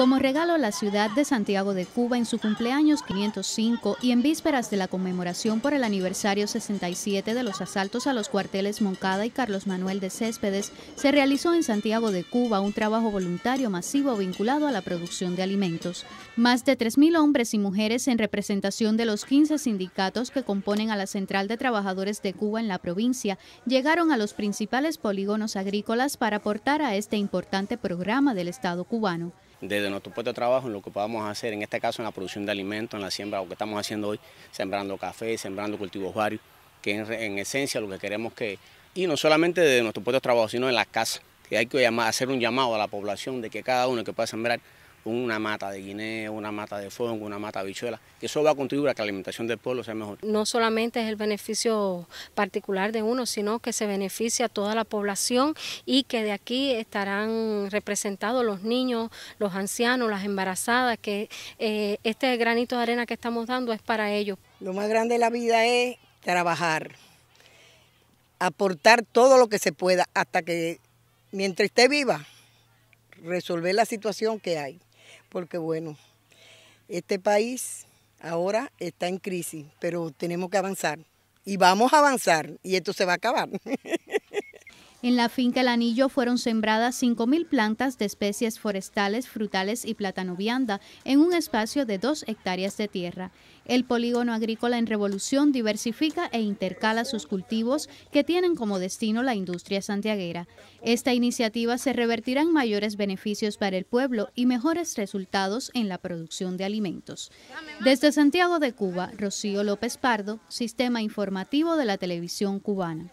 Como regalo a la ciudad de Santiago de Cuba en su cumpleaños 505 y en vísperas de la conmemoración por el aniversario 67 de los asaltos a los cuarteles Moncada y Carlos Manuel de Céspedes, se realizó en Santiago de Cuba un trabajo voluntario masivo vinculado a la producción de alimentos. Más de 3.000 hombres y mujeres en representación de los 15 sindicatos que componen a la Central de Trabajadores de Cuba en la provincia llegaron a los principales polígonos agrícolas para aportar a este importante programa del Estado cubano desde nuestro puesto de trabajo en lo que podamos hacer, en este caso en la producción de alimentos, en la siembra, lo que estamos haciendo hoy, sembrando café, sembrando cultivos varios, que en, en esencia lo que queremos que, y no solamente desde nuestro puesto de trabajo, sino en las casas, que hay que hacer un llamado a la población de que cada uno que pueda sembrar una mata de Guinea, una mata de fongo, una mata de bichuela, eso va a contribuir a que la alimentación del pueblo sea mejor. No solamente es el beneficio particular de uno, sino que se beneficia a toda la población y que de aquí estarán representados los niños, los ancianos, las embarazadas, que eh, este granito de arena que estamos dando es para ellos. Lo más grande de la vida es trabajar, aportar todo lo que se pueda hasta que, mientras esté viva, resolver la situación que hay porque bueno, este país ahora está en crisis, pero tenemos que avanzar y vamos a avanzar y esto se va a acabar. En la finca El Anillo fueron sembradas 5.000 plantas de especies forestales, frutales y platanovianda en un espacio de dos hectáreas de tierra. El polígono agrícola en revolución diversifica e intercala sus cultivos que tienen como destino la industria santiaguera. Esta iniciativa se revertirá en mayores beneficios para el pueblo y mejores resultados en la producción de alimentos. Desde Santiago de Cuba, Rocío López Pardo, Sistema Informativo de la Televisión Cubana.